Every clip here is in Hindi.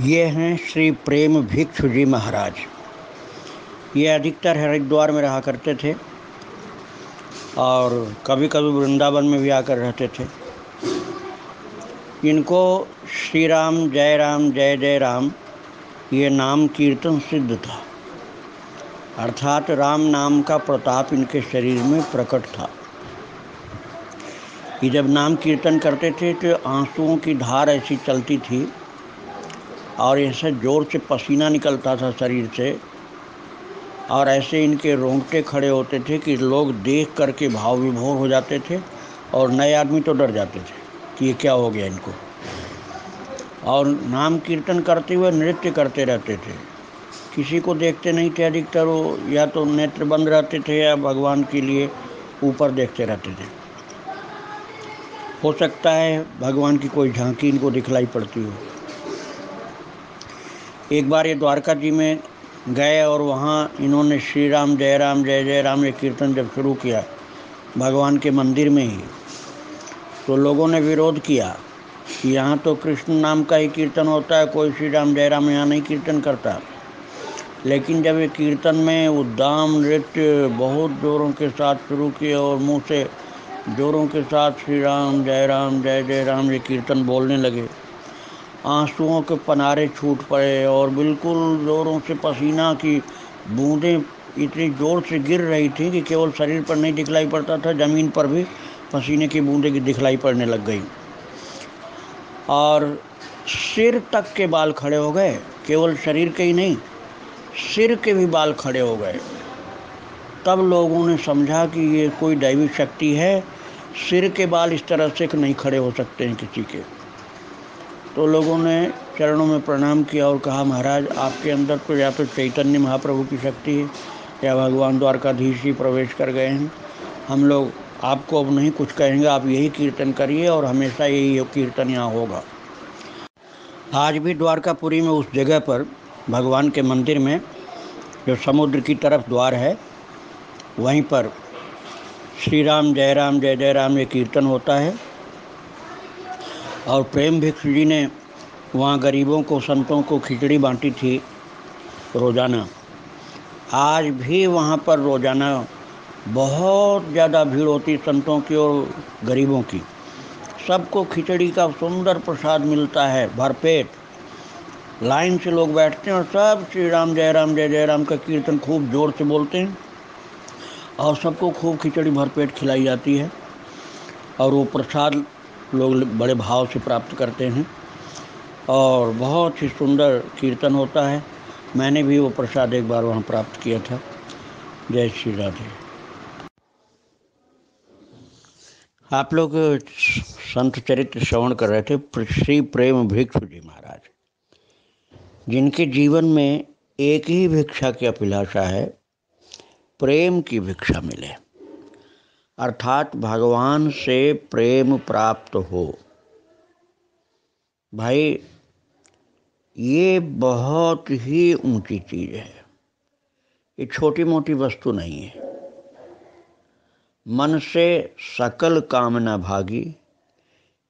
ये हैं श्री प्रेम भिक्षु जी महाराज ये अधिकतर हरिद्वार में रहा करते थे और कभी कभी वृंदावन में भी आकर रहते थे इनको श्री राम जय राम जय जय राम ये नाम कीर्तन सिद्ध था अर्थात राम नाम का प्रताप इनके शरीर में प्रकट था ये जब नाम कीर्तन करते थे तो आंसुओं की धार ऐसी चलती थी और इनसे ज़ोर से पसीना निकलता था शरीर से और ऐसे इनके रोंगटे खड़े होते थे कि लोग देख करके भाव विभोर हो जाते थे और नए आदमी तो डर जाते थे कि ये क्या हो गया इनको और नाम कीर्तन करते हुए नृत्य करते रहते थे किसी को देखते नहीं थे अधिकतर वो या तो नेत्र बंद रहते थे या भगवान के लिए ऊपर देखते रहते थे हो सकता है भगवान की कोई झांकी इनको दिखलाई पड़ती हो एक बार ये द्वारका जी में गए और वहाँ इन्होंने श्री राम जय राम जय जय राम ये कीर्तन जब शुरू किया भगवान के मंदिर में ही तो लोगों ने विरोध किया कि यहाँ तो कृष्ण नाम का ही कीर्तन होता है कोई श्री राम जय राम यहाँ नहीं कीर्तन करता लेकिन जब ये कीर्तन में उद्दाम नृत्य बहुत जोरों के साथ शुरू किए और मुँह से जोरों के साथ श्री राम जय राम जय जय राम ये कीर्तन बोलने लगे आंसुओं के पनारे छूट पड़े और बिल्कुल ज़ोरों से पसीना की बूंदें इतनी ज़ोर से गिर रही थी कि केवल शरीर पर नहीं दिखलाई पड़ता था ज़मीन पर भी पसीने की बूंदें दिखलाई पड़ने लग गई और सिर तक के बाल खड़े हो गए केवल शरीर के ही नहीं सिर के भी बाल खड़े हो गए तब लोगों ने समझा कि ये कोई दैवी शक्ति है सिर के बाल इस तरह से नहीं खड़े हो सकते हैं किसी के तो लोगों ने चरणों में प्रणाम किया और कहा महाराज आपके अंदर तो या तो चैतन्य महाप्रभु की शक्ति है या भगवान द्वारकाधीश जी प्रवेश कर गए हैं हम लोग आपको अब नहीं कुछ कहेंगे आप यही कीर्तन करिए और हमेशा यही कीर्तन यहाँ होगा आज भी द्वारकापुरी में उस जगह पर भगवान के मंदिर में जो समुद्र की तरफ द्वार है वहीं पर श्री राम जय राम जय जय राम ये कीर्तन होता है और प्रेम भिक्षु जी ने वहाँ गरीबों को संतों को खिचड़ी बांटी थी रोज़ाना आज भी वहाँ पर रोज़ाना बहुत ज़्यादा भीड़ होती संतों की और गरीबों की सबको खिचड़ी का सुंदर प्रसाद मिलता है भरपेट लाइन से लोग बैठते हैं और सब श्री राम जय राम जय जय राम का कीर्तन खूब जोर से बोलते हैं और सबको खूब खिचड़ी भरपेट खिलाई जाती है और वो प्रसाद लोग बड़े भाव से प्राप्त करते हैं और बहुत ही सुंदर कीर्तन होता है मैंने भी वो प्रसाद एक बार वहाँ प्राप्त किया था जय श्री राधे आप लोग संत चरित्र श्रवण कर रहे थे श्री प्रेम भिक्षु जी महाराज जिनके जीवन में एक ही भिक्षा की अभिलाषा है प्रेम की भिक्षा मिले अर्थात भगवान से प्रेम प्राप्त हो भाई ये बहुत ही ऊंची चीज़ है ये छोटी मोटी वस्तु नहीं है मन से सकल कामना भागी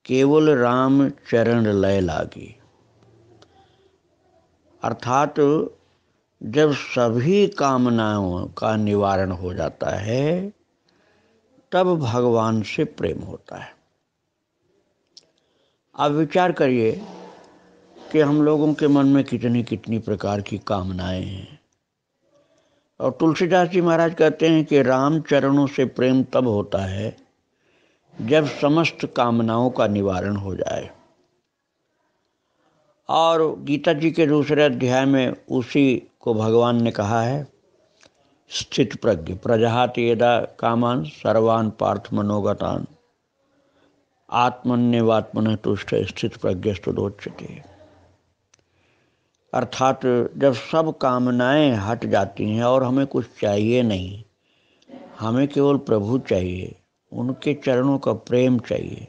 केवल राम चरण लय लागी अर्थात जब सभी कामनाओं का निवारण हो जाता है तब भगवान से प्रेम होता है आप विचार करिए कि हम लोगों के मन में कितनी कितनी प्रकार की कामनाएं हैं और तुलसीदास जी महाराज कहते हैं कि राम चरणों से प्रेम तब होता है जब समस्त कामनाओं का निवारण हो जाए और गीता जी के दूसरे अध्याय में उसी को भगवान ने कहा है स्थित प्रज्ञ प्रजहात यदा कामान सर्वान पार्थ मनोगतान आत्मन्यवात्मन तुष्ट स्थित प्रज्ञ स्तुदोच्यते अर्थात जब सब कामनाएं हट जाती हैं और हमें कुछ चाहिए नहीं हमें केवल प्रभु चाहिए उनके चरणों का प्रेम चाहिए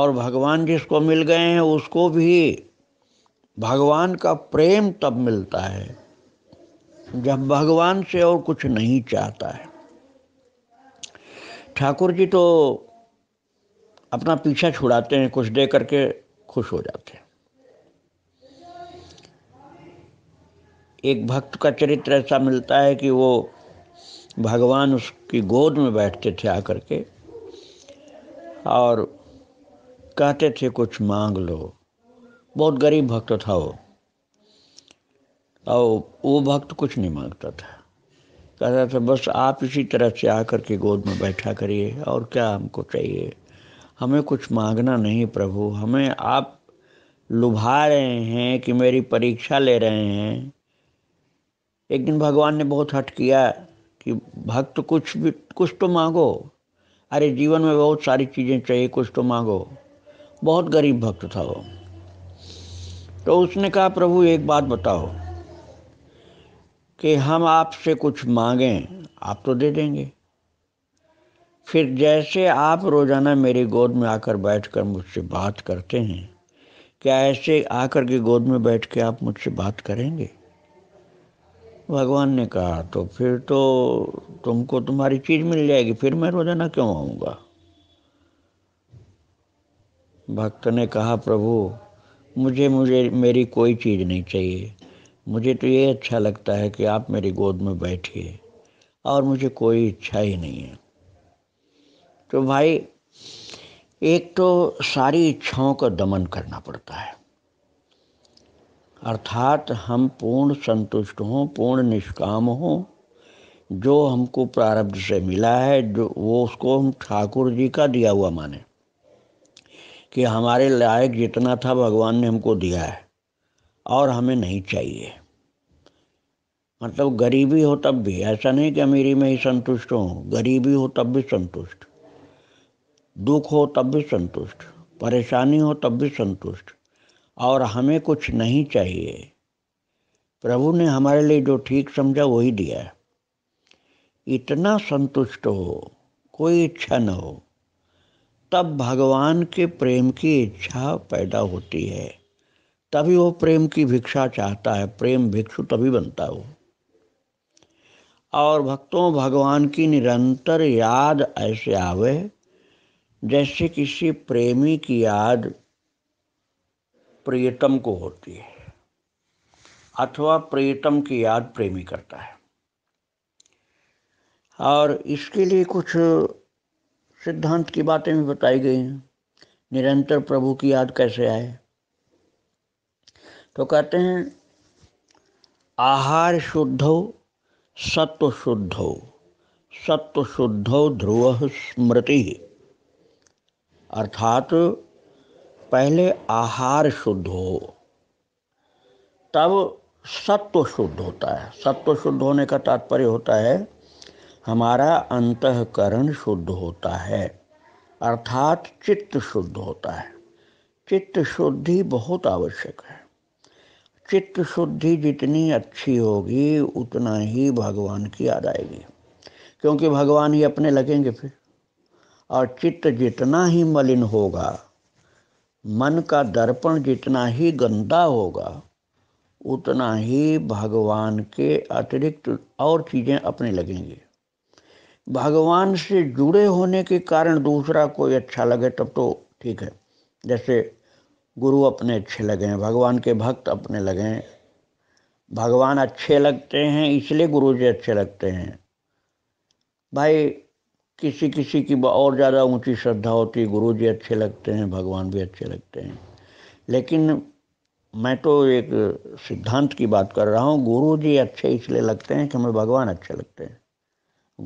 और भगवान जिसको मिल गए हैं उसको भी भगवान का प्रेम तब मिलता है जब भगवान से और कुछ नहीं चाहता है ठाकुर जी तो अपना पीछा छुड़ाते हैं कुछ दे करके खुश हो जाते हैं एक भक्त का चरित्र ऐसा मिलता है कि वो भगवान उसकी गोद में बैठते थे आकर के और कहते थे कुछ मांग लो बहुत गरीब भक्त था वो और वो भक्त कुछ नहीं मांगता था कहता था बस आप इसी तरह से आकर के गोद में बैठा करिए और क्या हमको चाहिए हमें कुछ मांगना नहीं प्रभु हमें आप लुभा रहे हैं कि मेरी परीक्षा ले रहे हैं एक दिन भगवान ने बहुत हट किया कि भक्त कुछ भी कुछ तो मांगो अरे जीवन में बहुत सारी चीज़ें चाहिए कुछ तो मांगो बहुत गरीब भक्त था वो तो उसने कहा प्रभु एक बात बताओ कि हम आपसे कुछ मांगें आप तो दे देंगे फिर जैसे आप रोज़ाना मेरी गोद में आकर बैठकर मुझसे बात करते हैं क्या ऐसे आकर के गोद में बैठ के आप मुझसे बात करेंगे भगवान ने कहा तो फिर तो तुमको तुम्हारी चीज़ मिल जाएगी फिर मैं रोज़ाना क्यों आऊँगा भक्त ने कहा प्रभु मुझे मुझे मेरी कोई चीज़ नहीं चाहिए मुझे तो ये अच्छा लगता है कि आप मेरी गोद में बैठिए और मुझे कोई इच्छा ही नहीं है तो भाई एक तो सारी इच्छाओं का दमन करना पड़ता है अर्थात हम पूर्ण संतुष्ट हों पूर्ण निष्काम हों जो हमको प्रारब्ध से मिला है जो वो उसको हम ठाकुर जी का दिया हुआ माने कि हमारे लायक जितना था भगवान ने हमको दिया है और हमें नहीं चाहिए मतलब गरीबी हो तब भी ऐसा नहीं कि अमीरी में ही संतुष्ट हो गरीबी हो तब भी संतुष्ट दुख हो तब भी संतुष्ट परेशानी हो तब भी संतुष्ट और हमें कुछ नहीं चाहिए प्रभु ने हमारे लिए जो ठीक समझा वही दिया है इतना संतुष्ट हो कोई इच्छा न हो तब भगवान के प्रेम की इच्छा पैदा होती है तभी वो प्रेम की भिक्षा चाहता है प्रेम भिक्षु तभी बनता है वो और भक्तों भगवान की निरंतर याद ऐसे आवे जैसे किसी प्रेमी की याद प्रियतम को होती है अथवा प्रियतम की याद प्रेमी करता है और इसके लिए कुछ सिद्धांत की बातें भी बताई गई हैं निरंतर प्रभु की याद कैसे आए तो कहते हैं आहार हो सत्व हो सत्व शुद्ध ध्रुव स्मृति अर्थात पहले आहार शुद्ध हो तब सत्व शुद्ध होता है सत्व शुद्ध होने का तात्पर्य होता है हमारा अंतकरण शुद्ध होता है अर्थात चित्त शुद्ध होता है चित्त शुद्धि बहुत आवश्यक है चित्त शुद्धि जितनी अच्छी होगी उतना ही भगवान की याद आएगी क्योंकि भगवान ही अपने लगेंगे फिर और चित्त जितना ही मलिन होगा मन का दर्पण जितना ही गंदा होगा उतना ही भगवान के अतिरिक्त और चीज़ें अपने लगेंगी भगवान से जुड़े होने के कारण दूसरा कोई अच्छा लगे तब तो ठीक है जैसे गुरु अपने अच्छे लगें भगवान के भक्त अपने लगें भगवान अच्छे लगते हैं इसलिए गुरु जी अच्छे लगते हैं भाई किसी किसी की और ज़्यादा ऊंची श्रद्धा होती गुरु जी अच्छे लगते हैं भगवान भी अच्छे लगते हैं लेकिन मैं तो एक सिद्धांत की बात कर रहा हूँ गुरु जी अच्छे इसलिए लगते हैं कि हमें भगवान अच्छे लगते हैं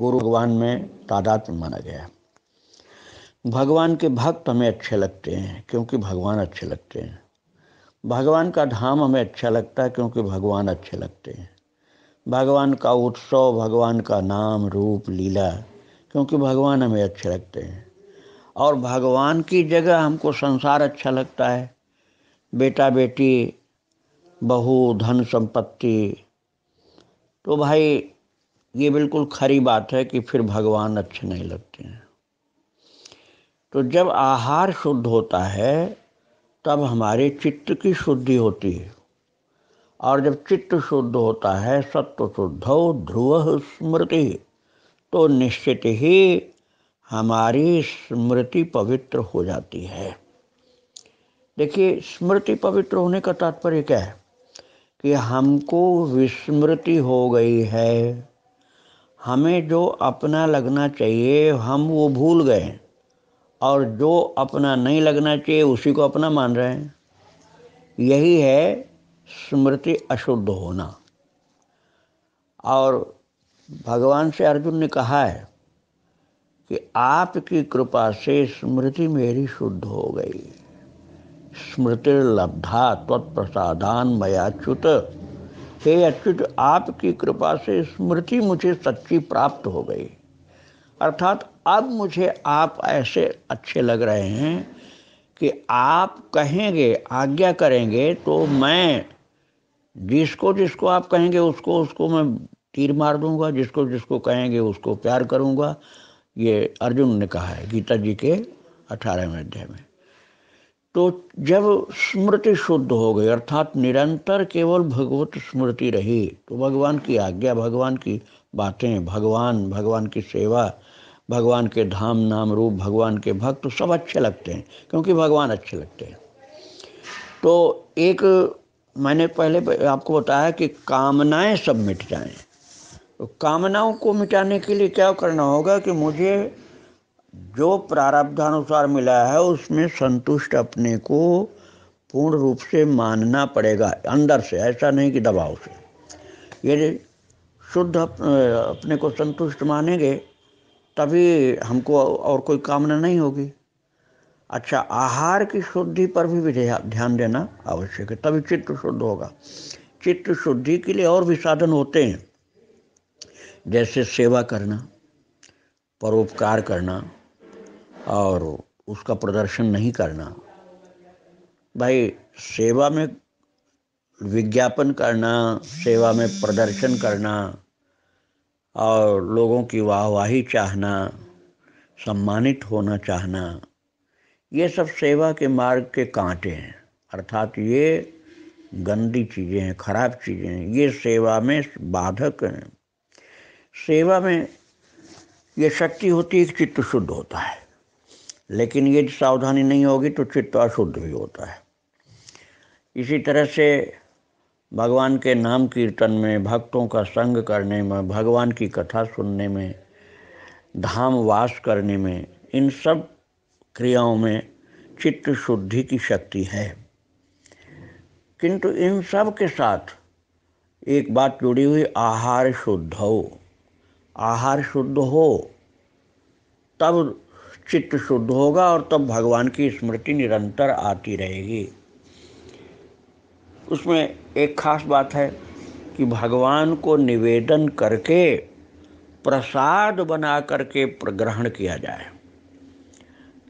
गुरु भगवान में तादाद माना गया है भगवान के भक्त हमें अच्छे लगते हैं क्योंकि भगवान अच्छे लगते हैं भगवान का धाम हमें अच्छा लगता है क्योंकि भगवान अच्छे लगते हैं भगवान का उत्सव भगवान का नाम रूप लीला क्योंकि भगवान हमें अच्छे लगते हैं और भगवान की जगह हमको संसार अच्छा लगता है बेटा बेटी बहू धन संपत्ति तो भाई ये बिल्कुल खरी बात है कि फिर भगवान अच्छे नहीं लगते हैं तो जब आहार शुद्ध होता है तब हमारे चित्त की शुद्धि होती है और जब चित्त शुद्ध होता है सत्व शुद्ध ध्रुव स्मृति तो निश्चित ही हमारी स्मृति पवित्र हो जाती है देखिए स्मृति पवित्र होने का तात्पर्य क्या है कि हमको विस्मृति हो गई है हमें जो अपना लगना चाहिए हम वो भूल गए और जो अपना नहीं लगना चाहिए उसी को अपना मान रहे हैं यही है स्मृति अशुद्ध होना और भगवान से अर्जुन ने कहा है कि आपकी कृपा से स्मृति मेरी शुद्ध हो गई स्मृति लब्धा तत्प्रसादान मयाच्युत हे अच्युत आपकी कृपा से स्मृति मुझे सच्ची प्राप्त हो गई अर्थात अब मुझे आप ऐसे अच्छे लग रहे हैं कि आप कहेंगे आज्ञा करेंगे तो मैं जिसको जिसको आप कहेंगे उसको उसको मैं तीर मार दूंगा जिसको जिसको कहेंगे उसको प्यार करूंगा ये अर्जुन ने कहा है गीता जी के अठारहवें अध्याय में तो जब स्मृति शुद्ध हो गई अर्थात निरंतर केवल भगवत स्मृति रही तो भगवान की आज्ञा भगवान की बातें भगवान भगवान की सेवा भगवान के धाम नाम रूप भगवान के भक्त सब अच्छे लगते हैं क्योंकि भगवान अच्छे लगते हैं तो एक मैंने पहले आपको बताया कि कामनाएं सब मिट जाएं तो कामनाओं को मिटाने के लिए क्या करना होगा कि मुझे जो प्रारब्धानुसार मिला है उसमें संतुष्ट अपने को पूर्ण रूप से मानना पड़ेगा अंदर से ऐसा नहीं कि दबाव से यदि शुद्ध अपने को संतुष्ट मानेंगे तभी हमको और कोई कामना नहीं होगी अच्छा आहार की शुद्धि पर भी ध्यान देना आवश्यक है तभी चित्त शुद्ध होगा चित्त शुद्धि के लिए और भी साधन होते हैं जैसे सेवा करना परोपकार करना और उसका प्रदर्शन नहीं करना भाई सेवा में विज्ञापन करना सेवा में प्रदर्शन करना और लोगों की वाहवाही चाहना सम्मानित होना चाहना ये सब सेवा के मार्ग के कांटे हैं अर्थात ये गंदी चीज़ें हैं खराब चीज़ें हैं ये सेवा में बाधक हैं सेवा में ये शक्ति होती है कि चित्त शुद्ध होता है लेकिन ये सावधानी नहीं होगी तो चित्त अशुद्ध भी होता है इसी तरह से भगवान के नाम कीर्तन में भक्तों का संग करने में भगवान की कथा सुनने में धाम वास करने में इन सब क्रियाओं में चित्त शुद्धि की शक्ति है किंतु इन सब के साथ एक बात जुड़ी हुई आहार शुद्ध हो आहार शुद्ध हो तब चित्त शुद्ध होगा और तब भगवान की स्मृति निरंतर आती रहेगी उसमें एक खास बात है कि भगवान को निवेदन करके प्रसाद बना करके ग्रहण किया जाए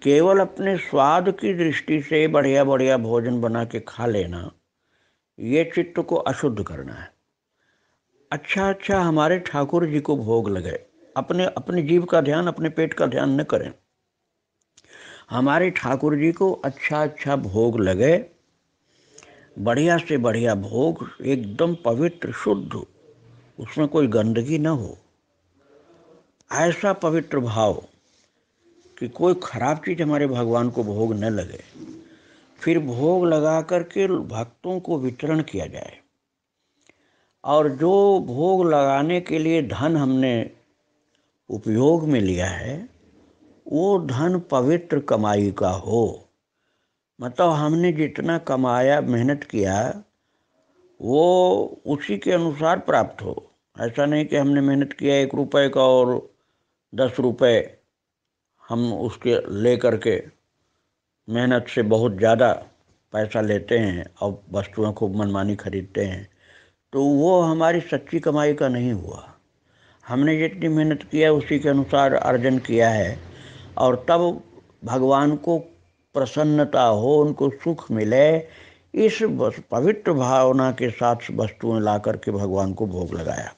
केवल अपने स्वाद की दृष्टि से बढ़िया बढ़िया भोजन बना के खा लेना ये चित्त को अशुद्ध करना है अच्छा अच्छा हमारे ठाकुर जी को भोग लगे अपने अपने जीव का ध्यान अपने पेट का ध्यान न करें हमारे ठाकुर जी को अच्छा अच्छा भोग लगे बढ़िया से बढ़िया भोग एकदम पवित्र शुद्ध उसमें कोई गंदगी न हो ऐसा पवित्र भाव कि कोई खराब चीज़ हमारे भगवान को भोग न लगे फिर भोग लगा करके भक्तों को वितरण किया जाए और जो भोग लगाने के लिए धन हमने उपयोग में लिया है वो धन पवित्र कमाई का हो मतलब हमने जितना कमाया मेहनत किया वो उसी के अनुसार प्राप्त हो ऐसा नहीं कि हमने मेहनत किया एक रुपए का और दस रुपए हम उसके ले करके मेहनत से बहुत ज़्यादा पैसा लेते हैं और वस्तुएं खूब मनमानी खरीदते हैं तो वो हमारी सच्ची कमाई का नहीं हुआ हमने जितनी मेहनत किया उसी के अनुसार अर्जन किया है और तब भगवान को प्रसन्नता हो उनको सुख मिले इस पवित्र भावना के साथ वस्तुएं ला करके भगवान को भोग लगाया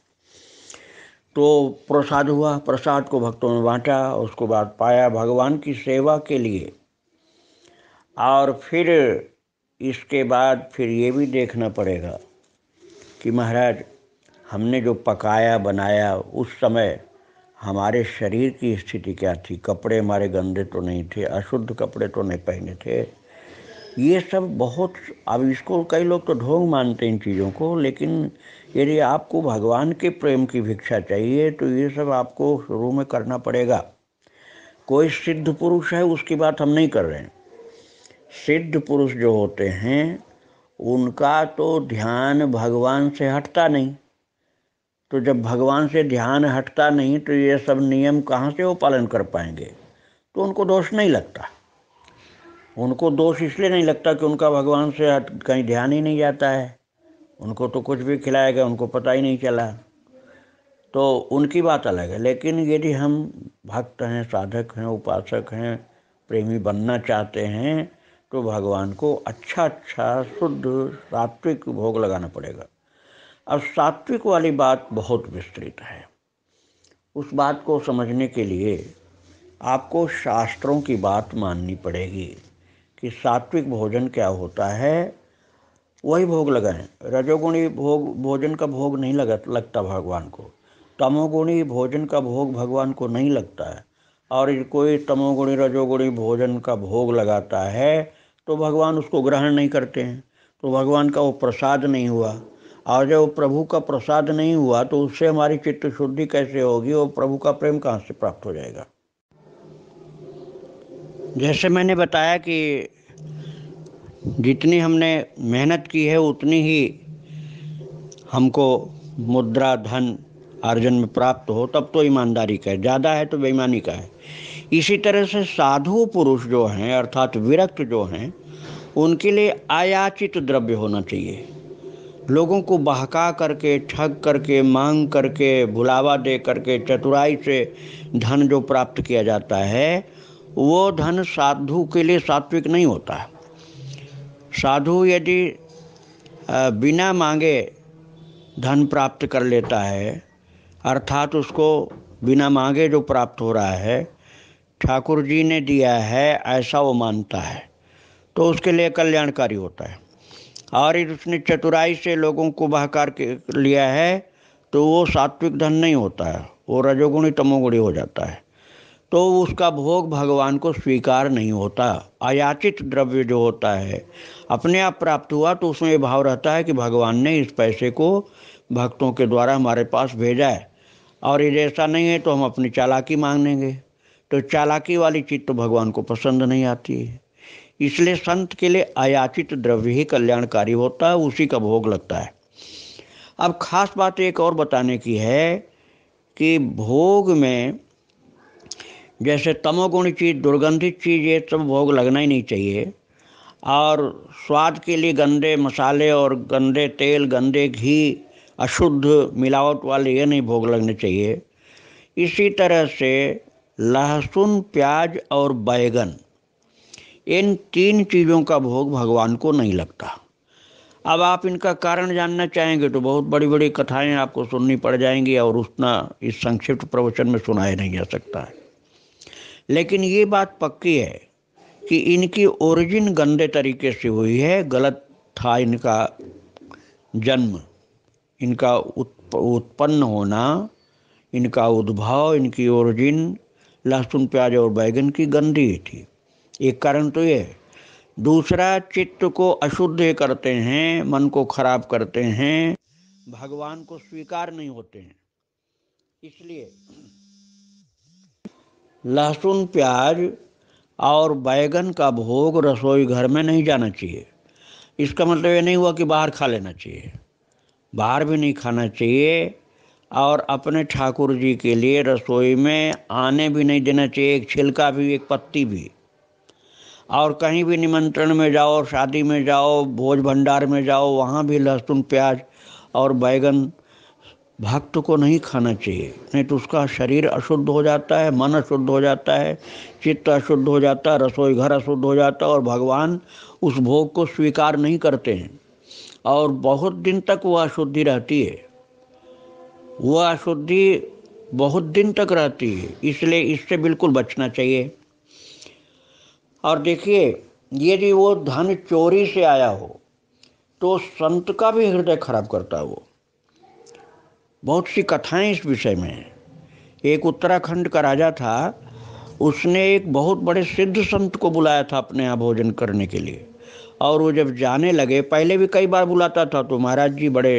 तो प्रसाद हुआ प्रसाद को भक्तों में बांटा उसको बाद पाया भगवान की सेवा के लिए और फिर इसके बाद फिर ये भी देखना पड़ेगा कि महाराज हमने जो पकाया बनाया उस समय हमारे शरीर की स्थिति क्या थी कपड़े हमारे गंदे तो नहीं थे अशुद्ध कपड़े तो नहीं पहने थे ये सब बहुत अब इसको कई लोग तो ढोंग मानते हैं इन चीज़ों को लेकिन यदि आपको भगवान के प्रेम की भिक्षा चाहिए तो ये सब आपको शुरू में करना पड़ेगा कोई सिद्ध पुरुष है उसकी बात हम नहीं कर रहे हैं सिद्ध पुरुष जो होते हैं उनका तो ध्यान भगवान से हटता नहीं तो जब भगवान से ध्यान हटता नहीं तो ये सब नियम कहाँ से वो पालन कर पाएंगे तो उनको दोष नहीं लगता उनको दोष इसलिए नहीं लगता कि उनका भगवान से हट कहीं ध्यान ही नहीं जाता है उनको तो कुछ भी खिलाया गया उनको पता ही नहीं चला तो उनकी बात अलग है लेकिन यदि हम भक्त हैं साधक हैं उपासक हैं प्रेमी बनना चाहते हैं तो भगवान को अच्छा अच्छा शुद्ध सात्विक भोग लगाना पड़ेगा और सात्विक वाली बात बहुत विस्तृत है उस बात को समझने के लिए आपको शास्त्रों की बात माननी पड़ेगी कि सात्विक भोजन क्या होता है वही भोग लगाएं रजोगुणी भोग भोजन का भोग नहीं लगा लगता भगवान को तमोगुणी भोजन का भोग भगवान को नहीं लगता है और कोई तमोगुणी रजोगुणी भोजन का भोग लगाता है तो भगवान उसको ग्रहण नहीं करते हैं तो भगवान का वो प्रसाद नहीं हुआ और जब प्रभु का प्रसाद नहीं हुआ तो उससे हमारी चित्त शुद्धि कैसे होगी और प्रभु का प्रेम कहाँ से प्राप्त हो जाएगा जैसे मैंने बताया कि जितनी हमने मेहनत की है उतनी ही हमको मुद्रा धन अर्जन में प्राप्त हो तब तो ईमानदारी का है ज़्यादा है तो बेईमानी का है इसी तरह से साधु पुरुष जो हैं अर्थात विरक्त जो हैं उनके लिए आयाचित द्रव्य होना चाहिए लोगों को बहका करके ठग करके मांग करके भुलावा दे करके चतुराई से धन जो प्राप्त किया जाता है वो धन साधु के लिए सात्विक नहीं होता है साधु यदि बिना मांगे धन प्राप्त कर लेता है अर्थात उसको बिना मांगे जो प्राप्त हो रहा है ठाकुर जी ने दिया है ऐसा वो मानता है तो उसके लिए कल्याणकारी होता है और उसने चतुराई से लोगों को बहकार के लिया है तो वो सात्विक धन नहीं होता है वो रजोगुणी तमोगुणी हो जाता है तो उसका भोग भगवान को स्वीकार नहीं होता अयाचित द्रव्य जो होता है अपने आप प्राप्त हुआ तो उसमें ये भाव रहता है कि भगवान ने इस पैसे को भक्तों के द्वारा हमारे पास भेजा है और यदि ऐसा नहीं है तो हम अपनी चालाकी मांग लेंगे तो चालाकी वाली चीज़ तो भगवान को पसंद नहीं आती है इसलिए संत के लिए आयाचित द्रव्य ही कल्याणकारी होता है उसी का भोग लगता है अब खास बात एक और बताने की है कि भोग में जैसे तमोगुण चीज़ दुर्गंधित चीज़ ये सब भोग लगना ही नहीं चाहिए और स्वाद के लिए गंदे मसाले और गंदे तेल गंदे घी अशुद्ध मिलावट वाले ये नहीं भोग लगने चाहिए इसी तरह से लहसुन प्याज और बैगन इन तीन चीज़ों का भोग भगवान को नहीं लगता अब आप इनका कारण जानना चाहेंगे तो बहुत बड़ी बड़ी कथाएं आपको सुननी पड़ जाएंगी और उतना इस संक्षिप्त प्रवचन में सुनाया नहीं जा सकता है लेकिन ये बात पक्की है कि इनकी ओरिजिन गंदे तरीके से हुई है गलत था इनका जन्म इनका उत्प, उत्पन्न होना इनका उद्भव इनकी ओरिजिन लहसुन प्याज और बैगन की गंदी थी एक कारण तो ये है दूसरा चित्त को अशुद्ध करते हैं मन को खराब करते हैं भगवान को स्वीकार नहीं होते हैं इसलिए लहसुन प्याज और बैगन का भोग रसोई घर में नहीं जाना चाहिए इसका मतलब ये नहीं हुआ कि बाहर खा लेना चाहिए बाहर भी नहीं खाना चाहिए और अपने ठाकुर जी के लिए रसोई में आने भी नहीं देना चाहिए एक छिलका भी एक पत्ती भी और कहीं भी निमंत्रण में जाओ शादी में जाओ भोज भंडार में जाओ वहाँ भी लहसुन प्याज और बैगन भक्त को नहीं खाना चाहिए नहीं तो उसका शरीर अशुद्ध हो जाता है मन अशुद्ध हो जाता है चित्त अशुद्ध हो जाता है रसोई घर अशुद्ध हो जाता है और भगवान उस भोग को स्वीकार नहीं करते हैं और बहुत दिन तक वह अशुद्धि रहती है वह अशुद्धि बहुत दिन तक रहती है इसलिए इससे बिल्कुल बचना चाहिए और देखिए यदि वो धन चोरी से आया हो तो संत का भी हृदय खराब करता वो बहुत सी कथाएं इस विषय में हैं एक उत्तराखंड का राजा था उसने एक बहुत बड़े सिद्ध संत को बुलाया था अपने यहाँ भोजन करने के लिए और वो जब जाने लगे पहले भी कई बार बुलाता था तो महाराज जी बड़े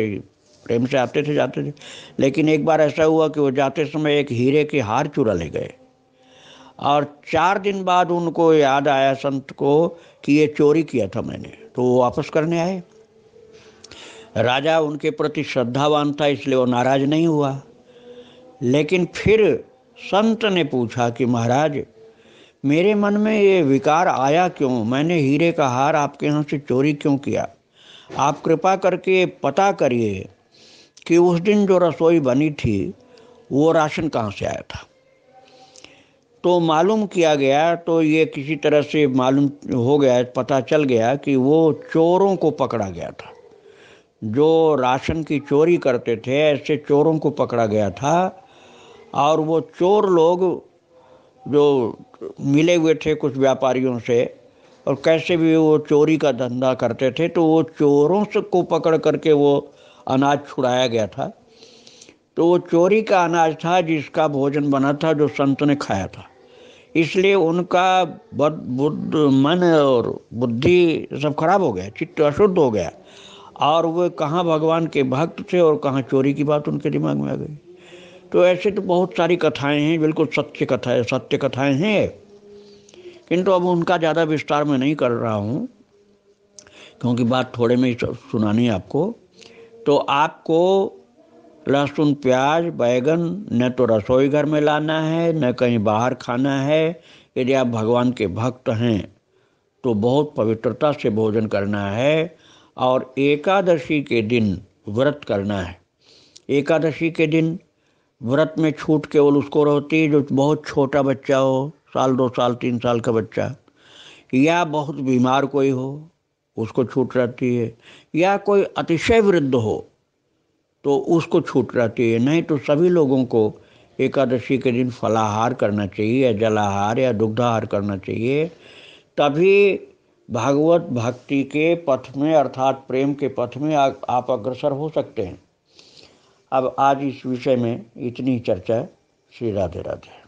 प्रेम से आते थे जाते थे लेकिन एक बार ऐसा हुआ कि वो जाते समय एक हीरे की हार चुरा ले गए और चार दिन बाद उनको याद आया संत को कि ये चोरी किया था मैंने तो वो वापस करने आए राजा उनके प्रति श्रद्धावान था इसलिए वो नाराज नहीं हुआ लेकिन फिर संत ने पूछा कि महाराज मेरे मन में ये विकार आया क्यों मैंने हीरे का हार आपके यहाँ से चोरी क्यों किया आप कृपा करके पता करिए कि उस दिन जो रसोई बनी थी वो राशन कहाँ से आया था तो मालूम किया गया तो ये किसी तरह से मालूम हो गया पता चल गया कि वो चोरों को पकड़ा गया था जो राशन की चोरी करते थे ऐसे चोरों को पकड़ा गया था और वो चोर लोग जो मिले हुए थे कुछ व्यापारियों से और कैसे भी वो चोरी का धंधा करते थे तो वो चोरों से को पकड़ करके वो अनाज छुड़ाया गया था तो वो चोरी का अनाज था जिसका भोजन बना था जो संत ने खाया था इसलिए उनका बुद्ध मन और बुद्धि सब खराब हो गया चित्त अशुद्ध हो गया और वे कहाँ भगवान के भक्त थे और कहाँ चोरी की बात उनके दिमाग में आ गई तो ऐसे तो बहुत सारी कथाएं हैं बिल्कुल सत्य कथाएं सत्य कथाएं हैं किंतु अब उनका ज़्यादा विस्तार में नहीं कर रहा हूँ क्योंकि बात थोड़े में सुनानी आपको तो आपको लहसुन प्याज बैगन न तो रसोई घर में लाना है न कहीं बाहर खाना है यदि आप भगवान के भक्त हैं तो बहुत पवित्रता से भोजन करना है और एकादशी के दिन व्रत करना है एकादशी के दिन व्रत में छूट केवल उसको रहती है जो बहुत छोटा बच्चा हो साल दो साल तीन साल का बच्चा या बहुत बीमार कोई हो उसको छूट रहती है या कोई अतिशय वृद्ध हो तो उसको छूट रहती है नहीं तो सभी लोगों को एकादशी के दिन फलाहार करना चाहिए या जलाहार या दुग्धाहार करना चाहिए तभी भागवत भक्ति के पथ में अर्थात प्रेम के पथ में आ, आप अग्रसर हो सकते हैं अब आज इस विषय में इतनी चर्चा श्री राधे राधे